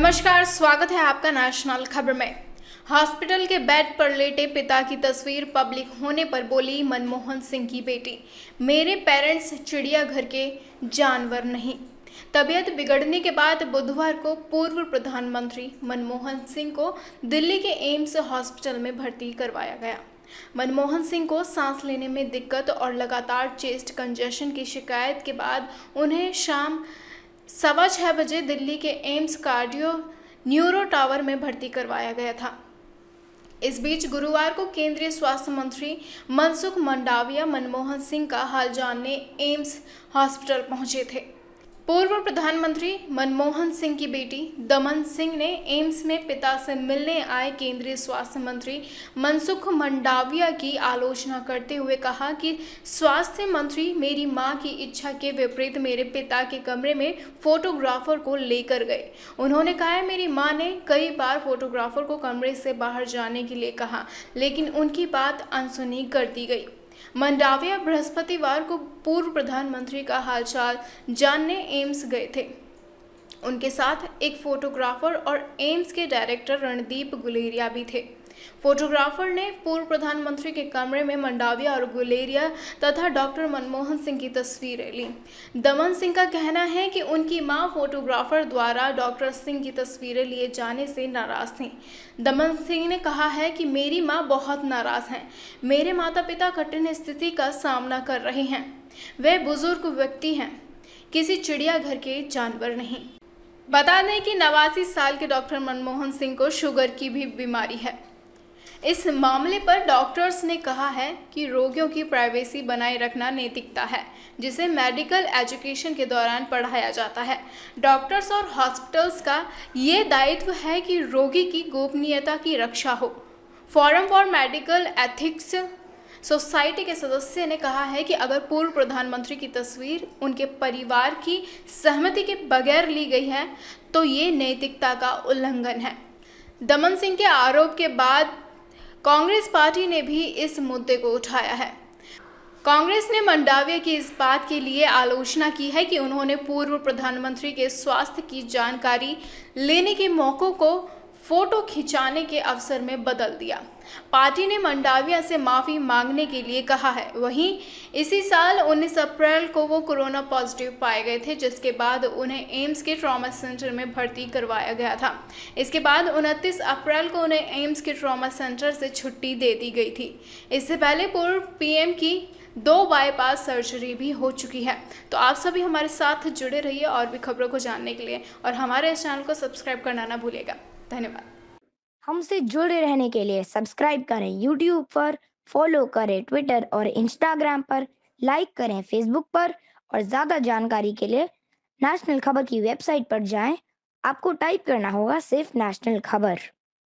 नमस्कार स्वागत है आपका नेशनल खबर में हॉस्पिटल के बेड पर लेटे पिता की तस्वीर पब्लिक होने पर बोली मनमोहन सिंह की बेटी मेरे पेरेंट्स चिड़ियाघर के जानवर नहीं तबीयत बिगड़ने के बाद बुधवार को पूर्व प्रधानमंत्री मनमोहन सिंह को दिल्ली के एम्स हॉस्पिटल में भर्ती करवाया गया मनमोहन सिंह को सांस लेने में दिक्कत और लगातार चेस्ट कंजेशन की शिकायत के बाद उन्हें शाम सवा छः बजे दिल्ली के एम्स कार्डियो न्यूरो टावर में भर्ती करवाया गया था इस बीच गुरुवार को केंद्रीय स्वास्थ्य मंत्री मनसुख मंडाविया मनमोहन सिंह का हाल जानने एम्स हॉस्पिटल पहुंचे थे पूर्व प्रधानमंत्री मनमोहन सिंह की बेटी दमन सिंह ने एम्स में पिता से मिलने आए केंद्रीय स्वास्थ्य मंत्री मनसुख मंडाविया की आलोचना करते हुए कहा कि स्वास्थ्य मंत्री मेरी मां की इच्छा के विपरीत मेरे पिता के कमरे में फोटोग्राफर को लेकर गए उन्होंने कहा मेरी मां ने कई बार फोटोग्राफर को कमरे से बाहर जाने के लिए कहा लेकिन उनकी बात अनसुनी कर दी गई मंडाविया बृहस्पतिवार को पूर्व प्रधानमंत्री का हालचाल जानने एम्स गए थे उनके साथ एक फोटोग्राफर और एम्स के डायरेक्टर रणदीप गुलेरिया भी थे फोटोग्राफर ने पूर्व प्रधानमंत्री के कमरे में मंडाविया और गुलेरिया तथा डॉक्टर मनमोहन सिंह की तस्वीरें ली दमन सिंह का कहना है कि उनकी मां फोटोग्राफर द्वारा डॉक्टर सिंह की तस्वीरें लिए जाने से नाराज़ थीं दमन सिंह ने कहा है कि मेरी माँ बहुत नाराज़ हैं मेरे माता पिता कठिन स्थिति का सामना कर रहे हैं वे बुजुर्ग व्यक्ति हैं किसी चिड़ियाघर के जानवर नहीं बता दें कि नवासी साल के डॉक्टर मनमोहन सिंह को शुगर की भी बीमारी है इस मामले पर डॉक्टर्स ने कहा है कि रोगियों की प्राइवेसी बनाए रखना नैतिकता है जिसे मेडिकल एजुकेशन के दौरान पढ़ाया जाता है डॉक्टर्स और हॉस्पिटल्स का ये दायित्व है कि रोगी की गोपनीयता की रक्षा हो forum for medical ethics society के सदस्य ने कहा है कि अगर पूर्व प्रधानमंत्री की तस्वीर उनके परिवार की सहमति के बगैर ली गई है तो ये नैतिकता का उल्लंघन है दमन सिंह के आरोप के बाद कांग्रेस पार्टी ने भी इस मुद्दे को उठाया है कांग्रेस ने मंडाविया की इस बात के लिए आलोचना की है कि उन्होंने पूर्व प्रधानमंत्री के स्वास्थ्य की जानकारी लेने के मौक़ों को फोटो खिंचाने के अवसर में बदल दिया पार्टी ने मंडाविया से माफ़ी मांगने के लिए कहा है वहीं इसी साल 19 अप्रैल को वो कोरोना पॉजिटिव पाए गए थे जिसके बाद उन्हें एम्स के ट्रॉमा सेंटर में भर्ती करवाया गया था इसके बाद 29 अप्रैल को उन्हें एम्स के ट्रॉमा सेंटर से छुट्टी दे दी गई थी इससे पहले पूर्व पीएम की दो बाईपास सर्जरी भी हो चुकी है तो आप सभी हमारे साथ जुड़े रहिए और भी खबरों को जानने के लिए और हमारे इस चैनल को सब्सक्राइब करना ना भूलेगा धन्यवाद हमसे जुड़े रहने के लिए सब्सक्राइब करें यूट्यूब पर फॉलो करें ट्विटर और इंस्टाग्राम पर लाइक करें फेसबुक पर और ज़्यादा जानकारी के लिए नेशनल खबर की वेबसाइट पर जाएं। आपको टाइप करना होगा सिर्फ नेशनल खबर